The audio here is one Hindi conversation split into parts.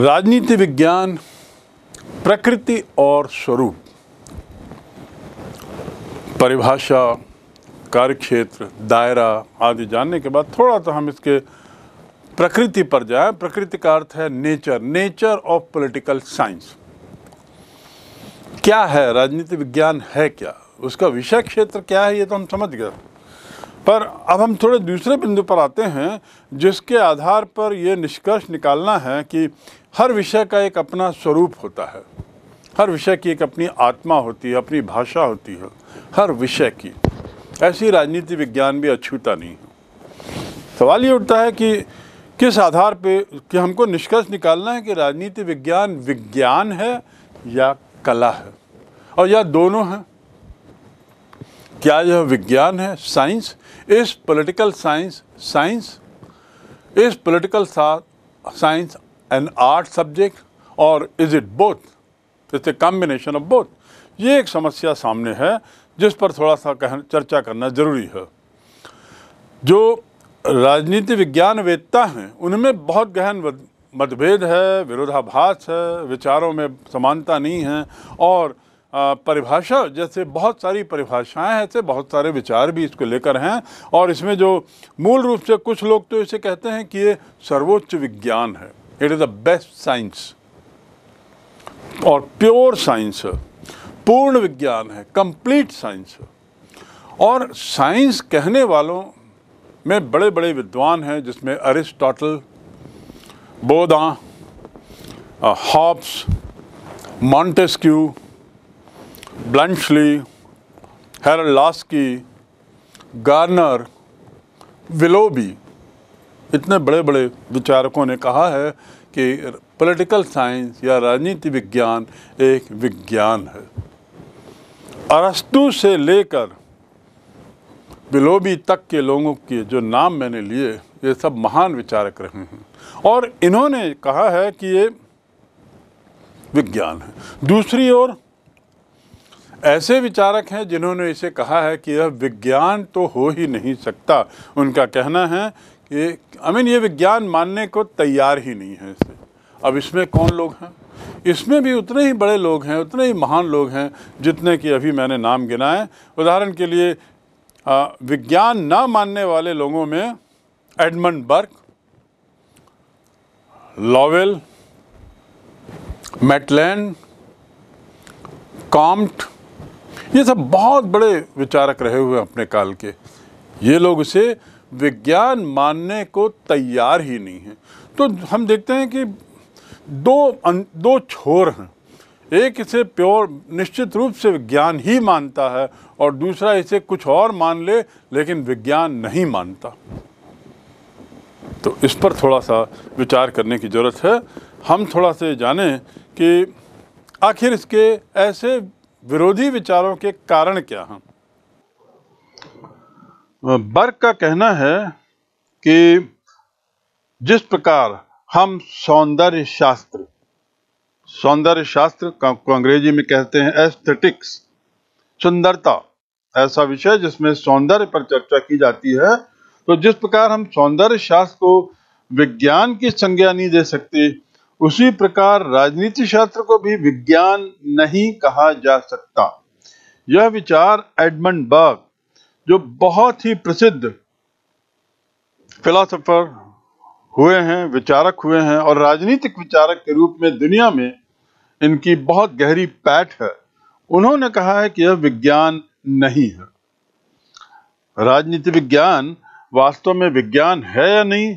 राजनीति विज्ञान प्रकृति और स्वरूप परिभाषा कार्यक्षेत्र दायरा आदि जानने के बाद थोड़ा सा हम इसके प्रकृति पर जाए प्रकृति का अर्थ है nature nature of political science क्या है राजनीति विज्ञान है क्या उसका विषय क्षेत्र क्या है ये तो हम समझ गए पर अब हम थोड़े दूसरे बिंदु पर आते हैं जिसके आधार पर ये निष्कर्ष निकालना है कि हर विषय का एक अपना स्वरूप होता है हर विषय की एक अपनी आत्मा होती है अपनी भाषा होती है हर विषय की ऐसी राजनीति विज्ञान भी अछूता नहीं है सवाल ये उठता है कि किस आधार पे कि हमको निष्कर्ष निकालना है कि राजनीति विज्ञान विज्ञान है या कला है और या दोनों हैं क्या यह विज्ञान है science is political science science is political science an art subject or is it both it's a combination of both ये एक समस्या सामने है जिस पर थोड़ा सा कह चर्चा करना ज़रूरी है जो राजनीति विज्ञान वेदता हैं उनमें बहुत गहन मतभेद है विरोधाभास है विचारों में समानता नहीं है और परिभाषा जैसे बहुत सारी परिभाषाएं हैं ऐसे बहुत सारे विचार भी इसको लेकर हैं और इसमें जो मूल रूप से कुछ लोग तो इसे कहते हैं कि ये सर्वोच्च विज्ञान है it is the best science और प्योर साइंस पूर्ण विज्ञान है कंप्लीट साइंस और साइंस कहने वालों में बड़े बड़े विद्वान हैं जिसमें अरिस्टोटल बोदा Hobbes Montesquieu Bluntschli Harold Laski Garner Willoughby इतने बड़े बड़े विचारकों ने कहा है कि पॉलिटिकल साइंस या राजनीति विज्ञान एक विज्ञान है अरस्तु से लेकर बिलोबी तक के लोगों के जो नाम मैंने लिए ये सब महान विचारक रहे हैं और इन्होंने कहा है कि ये विज्ञान है दूसरी ओर ऐसे विचारक हैं जिन्होंने इसे कहा है कि यह विज्ञान तो हो ही नहीं सकता उनका कहना है ये आई मीन ये विज्ञान मानने को तैयार ही नहीं है इसे अब इसमें कौन लोग हैं इसमें भी उतने ही बड़े लोग हैं उतने ही महान लोग हैं जितने कि अभी मैंने नाम गिनाए उदाहरण के लिए विज्ञान ना मानने वाले लोगों में Edmund Burke Lowell Maitland Comte ये सब बहुत बड़े विचारक रहे हुए अपने काल के ये लोग उसे विज्ञान मानने को तैयार ही नहीं है तो हम देखते हैं कि दो अं, दो छोर हैं एक इसे प्योर निश्चित रूप से विज्ञान ही मानता है और दूसरा इसे कुछ और मान ले लेकिन विज्ञान नहीं मानता तो इस पर थोड़ा सा विचार करने की ज़रूरत है हम थोड़ा से जाने कि आखिर इसके ऐसे विरोधी विचारों के कारण क्या हैं बर्ग का कहना है कि जिस प्रकार हम सौंदर्य शास्त्र सौंदर्य शास्त्र को अंग्रेजी में कहते हैं एस्थेटिक्स सुंदरता ऐसा विषय जिसमें सौंदर्य पर चर्चा की जाती है तो जिस प्रकार हम सौंदर्य शास्त्र को विज्ञान की संज्ञा नहीं दे सकते उसी प्रकार राजनीति शास्त्र को भी विज्ञान नहीं कहा जा सकता यह विचार एडमंड बर्ग जो बहुत ही प्रसिद्ध फिलासफर हुए हैं विचारक हुए हैं और राजनीतिक विचारक के रूप में दुनिया में इनकी बहुत गहरी पैठ है उन्होंने कहा है कि यह विज्ञान नहीं है राजनीति विज्ञान वास्तव में विज्ञान है या नहीं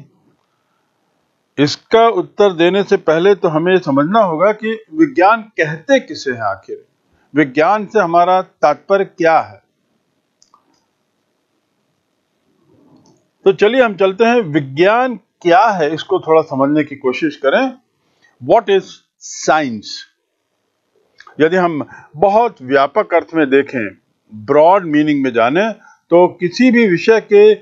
इसका उत्तर देने से पहले तो हमें समझना होगा कि विज्ञान कहते किसे हैं आखिर विज्ञान से हमारा तात्पर्य क्या है तो चलिए हम चलते हैं विज्ञान क्या है इसको थोड़ा समझने की कोशिश करें वॉट इज साइंस यदि हम बहुत व्यापक अर्थ में देखें ब्रॉड मीनिंग में जाने तो किसी भी विषय के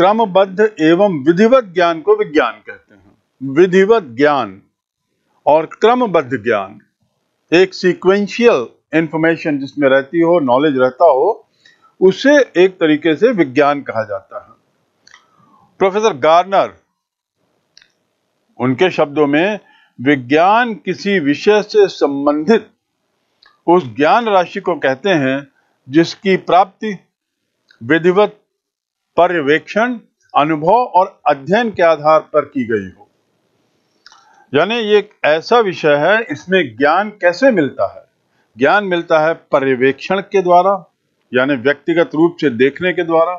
क्रमबद्ध एवं विधिवत ज्ञान को विज्ञान कहते हैं विधिवत ज्ञान और क्रमबद्ध ज्ञान एक सीक्वेंशियल इंफॉर्मेशन जिसमें रहती हो नॉलेज रहता हो उसे एक तरीके से विज्ञान कहा जाता है प्रोफेसर गार्नर उनके शब्दों में विज्ञान किसी विषय से संबंधित उस ज्ञान राशि को कहते हैं जिसकी प्राप्ति विधिवत पर्यवेक्षण अनुभव और अध्ययन के आधार पर की गई हो यानी ये एक ऐसा विषय है इसमें ज्ञान कैसे मिलता है ज्ञान मिलता है पर्यवेक्षण के द्वारा यानी व्यक्तिगत रूप से देखने के द्वारा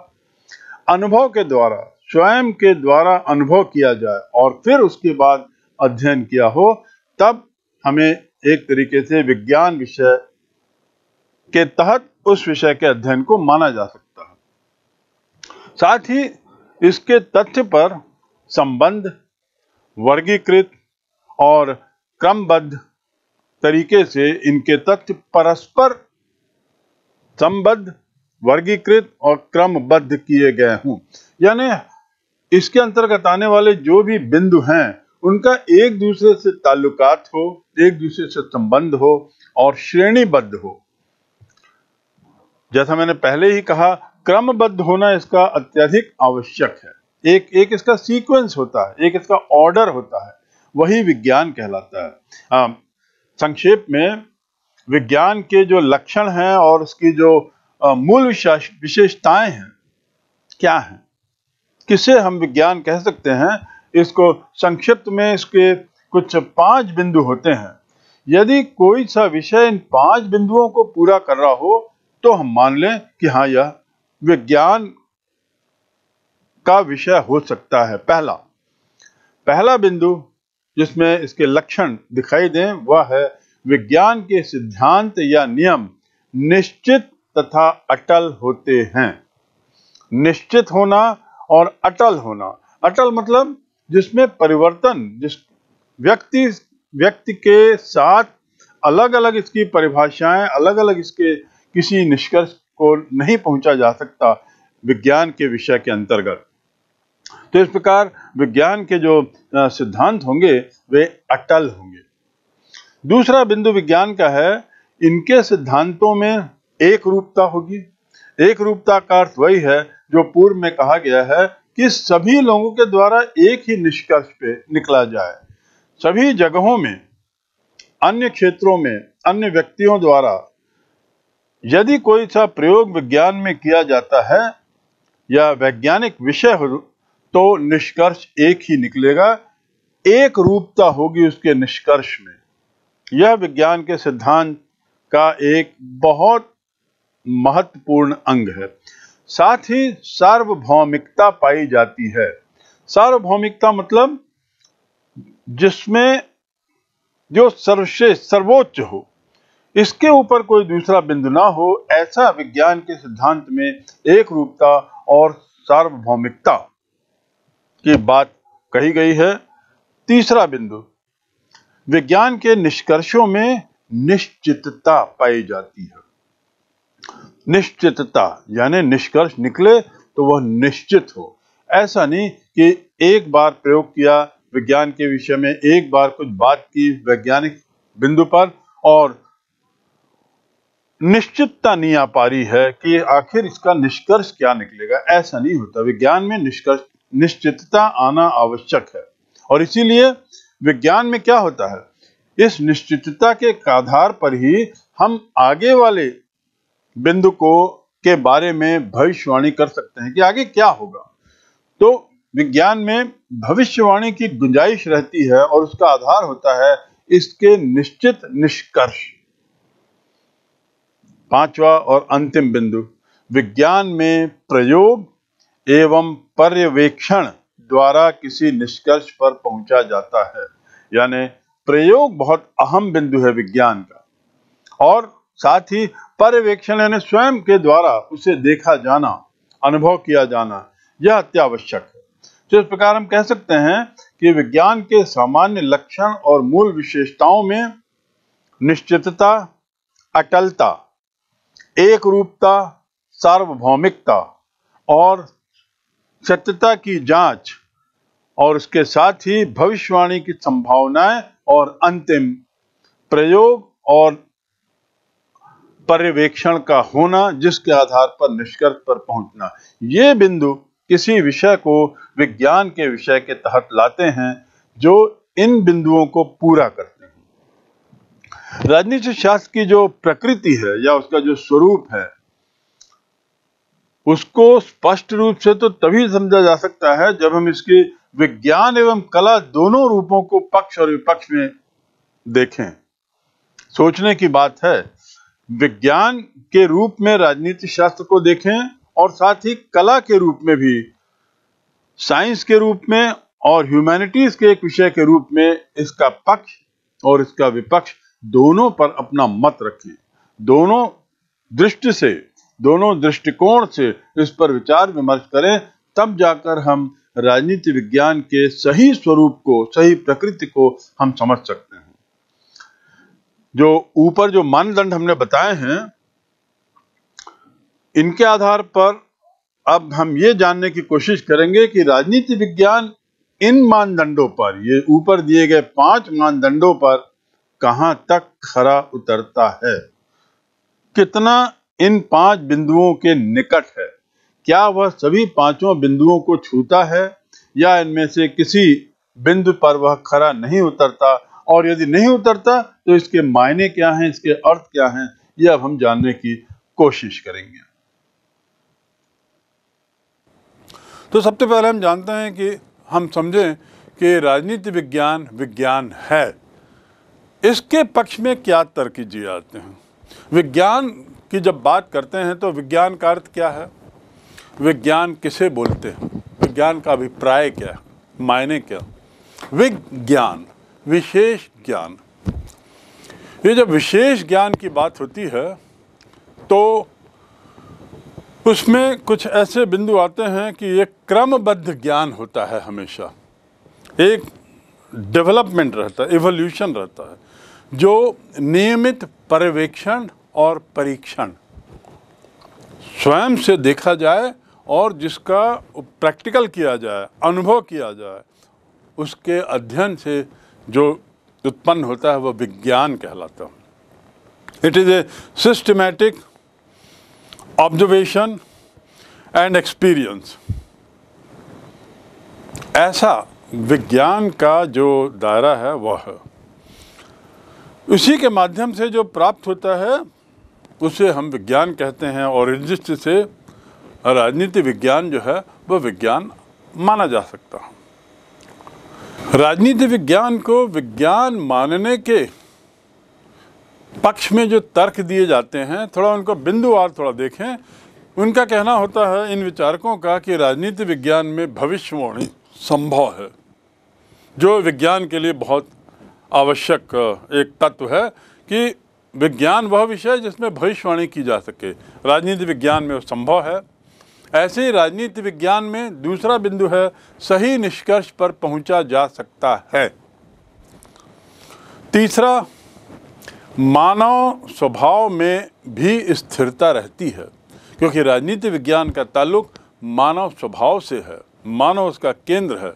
अनुभव के द्वारा स्वयं के द्वारा अनुभव किया जाए और फिर उसके बाद अध्ययन किया हो तब हमें एक तरीके से विज्ञान विषय के तहत उस विषय के अध्ययन को माना जा सकता है साथ ही इसके तथ्य पर संबंध वर्गीकृत और क्रमबद्ध तरीके से इनके तथ्य परस्पर संबद्ध वर्गीकृत और क्रमबद्ध किए गए हों यानी इसके अंतर्गत आने वाले जो भी बिंदु हैं उनका एक दूसरे से ताल्लुकात हो एक दूसरे से संबंध हो और श्रेणीबद्ध हो जैसा मैंने पहले ही कहा क्रमबद्ध होना इसका अत्यधिक आवश्यक है एक एक इसका सीक्वेंस होता है एक इसका ऑर्डर होता है वही विज्ञान कहलाता है हाँ, संक्षेप में विज्ञान के जो लक्षण हैं और उसकी जो मूल विशेषताएं हैं क्या हैं किसे हम विज्ञान कह सकते हैं इसको संक्षिप्त में इसके कुछ पांच बिंदु होते हैं यदि कोई सा विषय इन पांच बिंदुओं को पूरा कर रहा हो तो हम मान लें कि हाँ यह विज्ञान का विषय हो सकता है पहला पहला बिंदु जिसमें इसके लक्षण दिखाई दें वह है विज्ञान के सिद्धांत या नियम निश्चित तथा अटल होते हैं निश्चित होना और अटल होना अटल मतलब जिसमें परिवर्तन जिस व्यक्ति व्यक्ति के साथ अलग अलग इसकी परिभाषाएं अलग अलग इसके किसी निष्कर्ष को नहीं पहुंचा जा सकता विज्ञान के विषय के अंतर्गत तो इस प्रकार विज्ञान के जो सिद्धांत होंगे वे अटल होंगे दूसरा बिंदु विज्ञान का है इनके सिद्धांतों में एक रूपता होगी एक रूपता का अर्थ वही है जो पूर्व में कहा गया है कि सभी लोगों के द्वारा एक ही निष्कर्ष पे निकला जाए सभी जगहों में अन्य क्षेत्रों में अन्य व्यक्तियों द्वारा यदि कोई सा प्रयोग विज्ञान में किया जाता है या वैज्ञानिक विषय हो तो निष्कर्ष एक ही निकलेगा एक रूपता होगी उसके निष्कर्ष में यह विज्ञान के सिद्धांत का एक बहुत महत्वपूर्ण अंग है साथ ही सार्वभौमिकता पाई जाती है सार्वभौमिकता मतलब जिसमें जो सर्वश्रेष्ठ सर्वोच्च हो इसके ऊपर कोई दूसरा बिंदु ना हो ऐसा विज्ञान के सिद्धांत में एक रूपता और सार्वभौमिकता की बात कही गई है तीसरा बिंदु विज्ञान के निष्कर्षों में निश्चितता पाई जाती है निश्चितता यानी निष्कर्ष निकले तो वह निश्चित हो ऐसा नहीं कि एक बार प्रयोग किया विज्ञान के विषय में एक बार कुछ बात की वैज्ञानिक बिंदु पर और निश्चितता नहीं आ पा रही है कि आखिर इसका निष्कर्ष क्या निकलेगा ऐसा नहीं होता विज्ञान में निष्कर्ष निश्चितता आना आवश्यक है और इसीलिए विज्ञान में क्या होता है इस निश्चितता के आधार पर ही हम आगे वाले बिंदु को के बारे में भविष्यवाणी कर सकते हैं कि आगे क्या होगा तो विज्ञान में भविष्यवाणी की गुंजाइश रहती है और उसका आधार होता है इसके निश्चित निष्कर्ष पांचवा और अंतिम बिंदु विज्ञान में प्रयोग एवं पर्यवेक्षण द्वारा किसी निष्कर्ष पर पहुंचा जाता है यानी प्रयोग बहुत अहम बिंदु है विज्ञान का और साथ ही पर्यवेक्षण यानी स्वयं के द्वारा उसे देखा जाना अनुभव किया जाना यह अत्यावश्यक है तो इस प्रकार हम कह सकते हैं कि विज्ञान के सामान्य लक्षण और मूल विशेषताओं में निश्चितता अटलता एक रूपता सार्वभौमिकता और सत्यता की जांच और उसके साथ ही भविष्यवाणी की संभावनाएं और अंतिम प्रयोग और पर्यवेक्षण का होना जिसके आधार पर निष्कर्ष पर पहुंचना ये बिंदु किसी विषय को विज्ञान के विषय के तहत लाते हैं जो इन बिंदुओं को पूरा करते हैं राजनीति शास्त्र की जो प्रकृति है या उसका जो स्वरूप है उसको स्पष्ट रूप से तो तभी समझा जा सकता है जब हम इसकी विज्ञान एवं कला दोनों रूपों को पक्ष और विपक्ष में देखें सोचने की बात है विज्ञान के रूप में राजनीति शास्त्र को देखें और साथ ही कला के रूप में भी साइंस के रूप में और ह्यूमैनिटीज के एक विषय के रूप में इसका पक्ष और इसका विपक्ष दोनों पर अपना मत रखें दोनों दृष्टि से दोनों दृष्टिकोण से इस पर विचार विमर्श करें तब जाकर हम राजनीति विज्ञान के सही स्वरूप को सही प्रकृति को हम समझ सकते जो ऊपर जो मानदंड हमने बताए हैं इनके आधार पर अब हम ये जानने की कोशिश करेंगे कि राजनीति विज्ञान इन मानदंडों पर ये ऊपर दिए गए पांच मानदंडों पर कहां तक खरा उतरता है कितना इन पांच बिंदुओं के निकट है क्या वह सभी पांचों बिंदुओं को छूता है या इनमें से किसी बिंदु पर वह खरा नहीं उतरता और यदि नहीं उतरता तो इसके मायने क्या हैं इसके अर्थ क्या हैं यह अब हम जानने की कोशिश करेंगे तो सबसे पहले हम जानते हैं कि हम समझें कि राजनीति विज्ञान विज्ञान है इसके पक्ष में क्या तर्क दिए जाते हैं विज्ञान की जब बात करते हैं तो विज्ञान का अर्थ क्या है विज्ञान किसे बोलते हैं विज्ञान का अभिप्राय क्या मायने क्या विज्ञान विशेष ज्ञान ये जब विशेष ज्ञान की बात होती है तो उसमें कुछ ऐसे बिंदु आते हैं कि ये क्रमबद्ध ज्ञान होता है हमेशा एक डेवलपमेंट रहता है एवोल्यूशन रहता है जो नियमित पर्यवेक्षण और परीक्षण स्वयं से देखा जाए और जिसका प्रैक्टिकल किया जाए अनुभव किया जाए उसके अध्ययन से जो उत्पन्न होता है वह विज्ञान कहलाता है it is a systematic observation and experience ऐसा विज्ञान का जो दायरा है वह है उसी के माध्यम से जो प्राप्त होता है उसे हम विज्ञान कहते हैं और इस दृष्टि से राजनीति विज्ञान जो है वह विज्ञान माना जा सकता है राजनीति विज्ञान को विज्ञान मानने के पक्ष में जो तर्क दिए जाते हैं थोड़ा उनको बिंदुवार थोड़ा देखें उनका कहना होता है इन विचारकों का कि राजनीति विज्ञान में भविष्यवाणी संभव है जो विज्ञान के लिए बहुत आवश्यक एक तत्व है कि विज्ञान वह विषय जिसमें भविष्यवाणी की जा सके राजनीति विज्ञान में वो संभव है ऐसे ही राजनीति विज्ञान में दूसरा बिंदु है सही निष्कर्ष पर पहुंचा जा सकता है तीसरा मानव स्वभाव में भी स्थिरता रहती है क्योंकि राजनीति विज्ञान का ताल्लुक मानव स्वभाव से है मानव उसका केंद्र है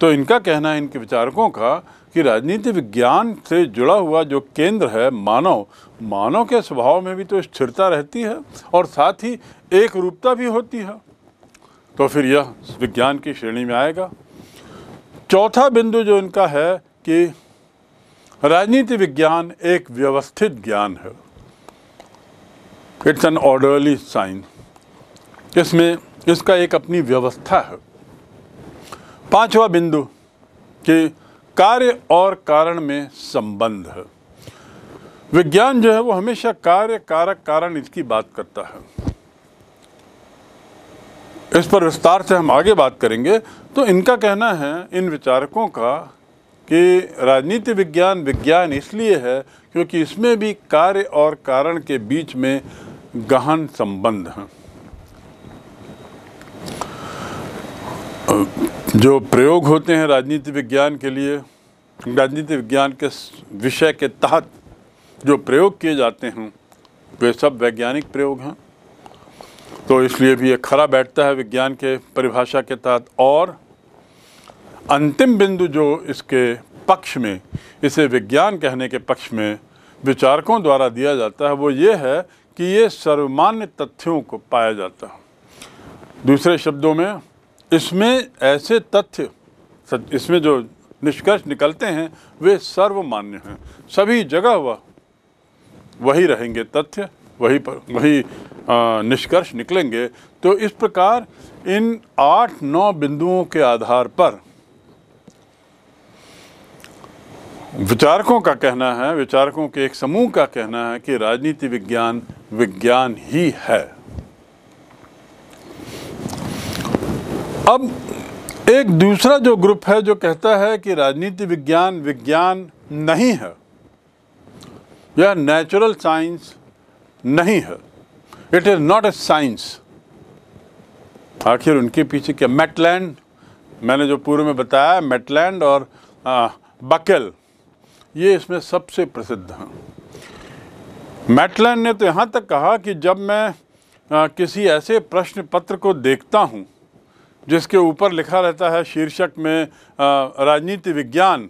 तो इनका कहना है इनके विचारकों का कि राजनीति विज्ञान से जुड़ा हुआ जो केंद्र है मानव मानव के स्वभाव में भी तो स्थिरता रहती है और साथ ही एक रूपता भी होती है तो फिर यह विज्ञान की श्रेणी में आएगा चौथा बिंदु जो इनका है कि राजनीति विज्ञान एक व्यवस्थित ज्ञान है इट्स एन ऑर्डरली साइंस इसमें इसका एक अपनी व्यवस्था है पांचवा बिंदु कि कार्य और कारण में संबंध विज्ञान जो है वो हमेशा कार्य कारक कारण इसकी बात करता है इस पर विस्तार से हम आगे बात करेंगे तो इनका कहना है इन विचारकों का कि राजनीति विज्ञान विज्ञान इसलिए है क्योंकि इसमें भी कार्य और कारण के बीच में गहन संबंध हैं जो प्रयोग होते हैं राजनीति विज्ञान के लिए राजनीति विज्ञान के विषय के तहत जो प्रयोग किए जाते हैं वे सब वैज्ञानिक प्रयोग हैं तो इसलिए भी ये खरा बैठता है विज्ञान के परिभाषा के तहत और अंतिम बिंदु जो इसके पक्ष में इसे विज्ञान कहने के पक्ष में विचारकों द्वारा दिया जाता है वो ये है कि ये सर्वमान्य तथ्यों को पाया जाता है दूसरे शब्दों में इसमें ऐसे तथ्य इसमें जो निष्कर्ष निकलते हैं वे सर्वमान्य हैं सभी जगह वह वही रहेंगे तथ्य वही पर वही निष्कर्ष निकलेंगे तो इस प्रकार इन आठ नौ बिंदुओं के आधार पर विचारकों का कहना है विचारकों के एक समूह का कहना है कि राजनीति विज्ञान विज्ञान ही है अब एक दूसरा जो ग्रुप है जो कहता है कि राजनीति विज्ञान विज्ञान नहीं है यह नेचुरल साइंस नहीं है it is not a science आखिर उनके पीछे क्या मेटलैंड मैंने जो पूर्व में बताया मेटलैंड और आ, बकेल ये इसमें सबसे प्रसिद्ध हैं मेटलैंड ने तो यहाँ तक कहा कि जब मैं आ, किसी ऐसे प्रश्न पत्र को देखता हूँ जिसके ऊपर लिखा रहता है शीर्षक में राजनीति विज्ञान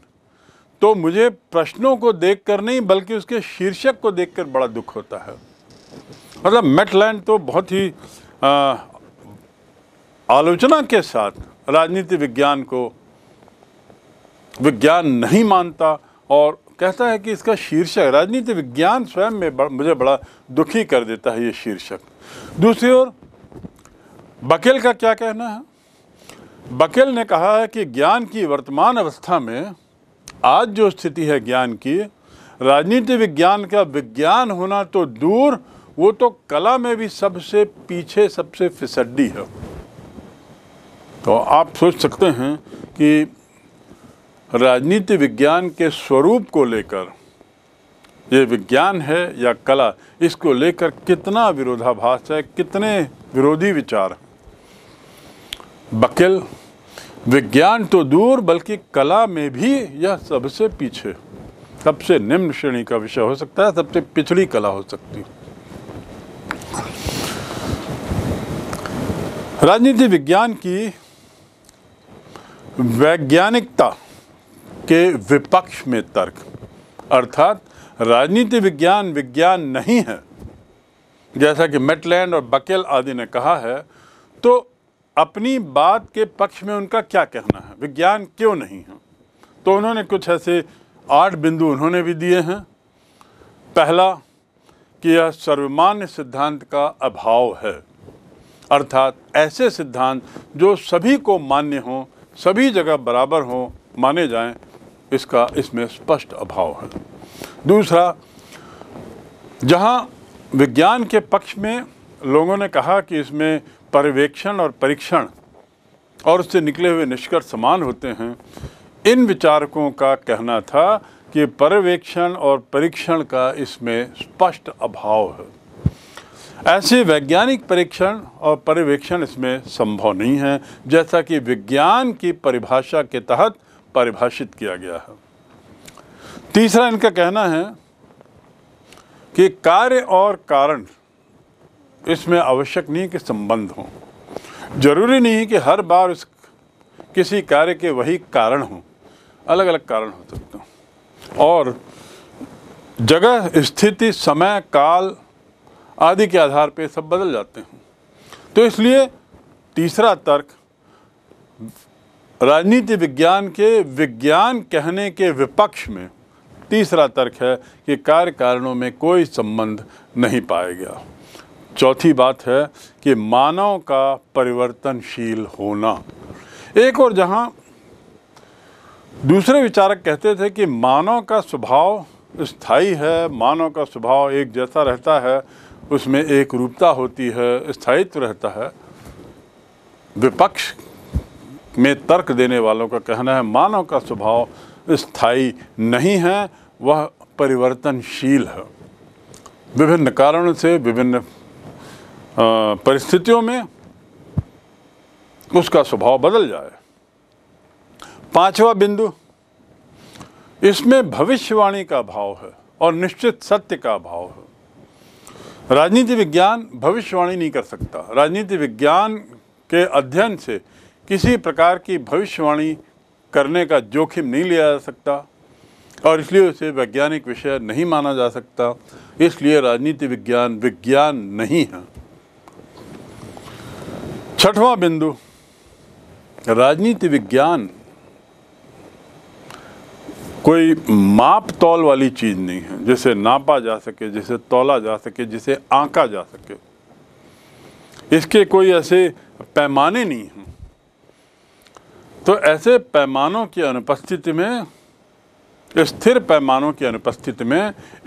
तो मुझे प्रश्नों को देखकर नहीं बल्कि उसके शीर्षक को देखकर बड़ा दुख होता है मतलब मेटलैंड तो बहुत ही आ, आलोचना के साथ राजनीति विज्ञान को विज्ञान नहीं मानता और कहता है कि इसका शीर्षक राजनीति विज्ञान स्वयं में बड़, मुझे बड़ा दुखी कर देता है ये शीर्षक दूसरी ओर बकेल का क्या कहना है बकेल ने कहा है कि ज्ञान की वर्तमान अवस्था में आज जो स्थिति है ज्ञान की राजनीति विज्ञान का विज्ञान होना तो दूर वो तो कला में भी सबसे पीछे सबसे फिसड्डी है तो आप सोच सकते हैं कि राजनीति विज्ञान के स्वरूप को लेकर ये विज्ञान है या कला इसको लेकर कितना विरोधाभास है कितने विरोधी विचार हैं बकेल विज्ञान तो दूर बल्कि कला में भी यह सबसे पीछे सबसे निम्न श्रेणी का विषय हो सकता है सबसे पिछड़ी कला हो सकती राजनीति विज्ञान की वैज्ञानिकता के विपक्ष में तर्क अर्थात राजनीति विज्ञान विज्ञान नहीं है जैसा कि मेटलैंड और बकेल आदि ने कहा है तो अपनी बात के पक्ष में उनका क्या कहना है विज्ञान क्यों नहीं है तो उन्होंने कुछ ऐसे आठ बिंदु उन्होंने भी दिए हैं पहला कि यह सर्वमान्य सिद्धांत का अभाव है अर्थात ऐसे सिद्धांत जो सभी को मान्य हों सभी जगह बराबर हों माने जाएं इसका इसमें स्पष्ट अभाव है दूसरा जहां विज्ञान के पक्ष में लोगों ने कहा कि इसमें पर्यवेक्षण और परीक्षण और उससे निकले हुए निष्कर्ष समान होते हैं इन विचारकों का कहना था कि पर्यवेक्षण और परीक्षण का इसमें स्पष्ट अभाव है ऐसे वैज्ञानिक परीक्षण और पर्यवेक्षण इसमें संभव नहीं है जैसा कि विज्ञान की परिभाषा के तहत परिभाषित किया गया है तीसरा इनका कहना है कि कार्य और कारण इसमें आवश्यक नहीं कि संबंध हों जरूरी नहीं कि हर बार उस किसी कार्य के वही कारण हों अलग अलग कारण हो सकते हैं और जगह स्थिति समय काल आदि के आधार पर सब बदल जाते हैं तो इसलिए तीसरा तर्क राजनीति विज्ञान के विज्ञान कहने के विपक्ष में तीसरा तर्क है कि कार्य कारणों में कोई संबंध नहीं पाया गया चौथी बात है कि मानव का परिवर्तनशील होना एक और जहाँ दूसरे विचारक कहते थे कि मानव का स्वभाव स्थाई है मानव का स्वभाव एक जैसा रहता है उसमें एक रूपता होती है स्थायित्व रहता है विपक्ष में तर्क देने वालों का कहना है मानव का स्वभाव स्थाई नहीं है वह परिवर्तनशील है विभिन्न कारणों से विभिन्न परिस्थितियों में उसका स्वभाव बदल जाए पांचवा बिंदु इसमें भविष्यवाणी का भाव है और निश्चित सत्य का भाव है राजनीति विज्ञान भविष्यवाणी नहीं कर सकता राजनीति विज्ञान के अध्ययन से किसी प्रकार की भविष्यवाणी करने का जोखिम नहीं लिया जा सकता और इसलिए उसे वैज्ञानिक विषय नहीं माना जा सकता इसलिए राजनीति विज्ञान विज्ञान नहीं है छठवा बिंदु राजनीति विज्ञान कोई माप तौल वाली चीज़ नहीं है जिसे नापा जा सके जिसे तोला जा सके जिसे आंका जा सके इसके कोई ऐसे पैमाने नहीं हैं तो ऐसे पैमानों की अनुपस्थिति में स्थिर पैमानों की अनुपस्थिति में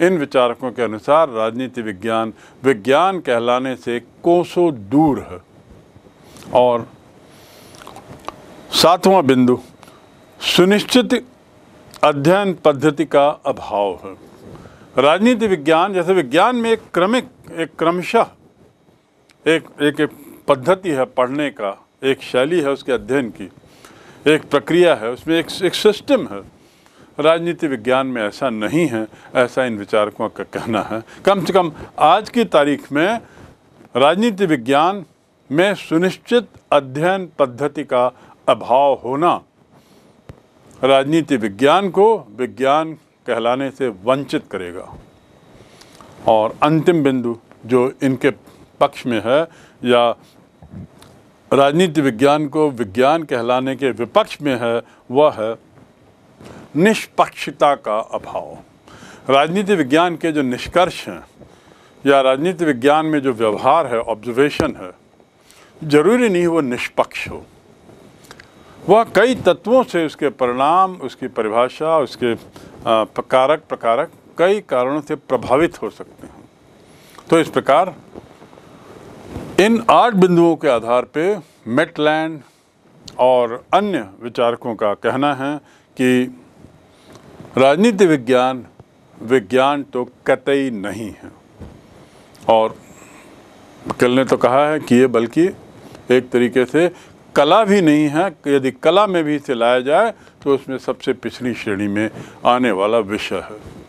इन विचारकों के अनुसार राजनीति विज्ञान विज्ञान कहलाने से कोसों दूर है और सातवां बिंदु सुनिश्चित अध्ययन पद्धति का अभाव है राजनीति विज्ञान जैसे विज्ञान में एक क्रमिक एक क्रमशः एक एक, एक पद्धति है पढ़ने का एक शैली है उसके अध्ययन की एक प्रक्रिया है उसमें एक एक सिस्टम है राजनीति विज्ञान में ऐसा नहीं है ऐसा इन विचारकों का कहना है कम से कम आज की तारीख में राजनीति विज्ञान में सुनिश्चित अध्ययन पद्धति का अभाव होना राजनीति विज्ञान को विज्ञान कहलाने से वंचित करेगा और अंतिम बिंदु जो इनके पक्ष में है या राजनीति विज्ञान को विज्ञान कहलाने के विपक्ष में है वह है निष्पक्षता का अभाव राजनीति विज्ञान के जो निष्कर्ष हैं या राजनीति विज्ञान में जो व्यवहार है ऑब्जर्वेशन है जरूरी नहीं वो निष्पक्ष हो वह कई तत्वों से उसके परिणाम उसकी परिभाषा उसके प्रकारक प्रकारक कई कारणों से प्रभावित हो सकते हैं तो इस प्रकार इन आठ बिंदुओं के आधार पे मेटलैंड और अन्य विचारकों का कहना है कि राजनीति विज्ञान विज्ञान तो कतई नहीं है और किल ने तो कहा है कि ये बल्कि एक तरीके से कला भी नहीं है यदि कला में भी इसे लाया जाए तो उसमें सबसे पिछली श्रेणी में आने वाला विषय है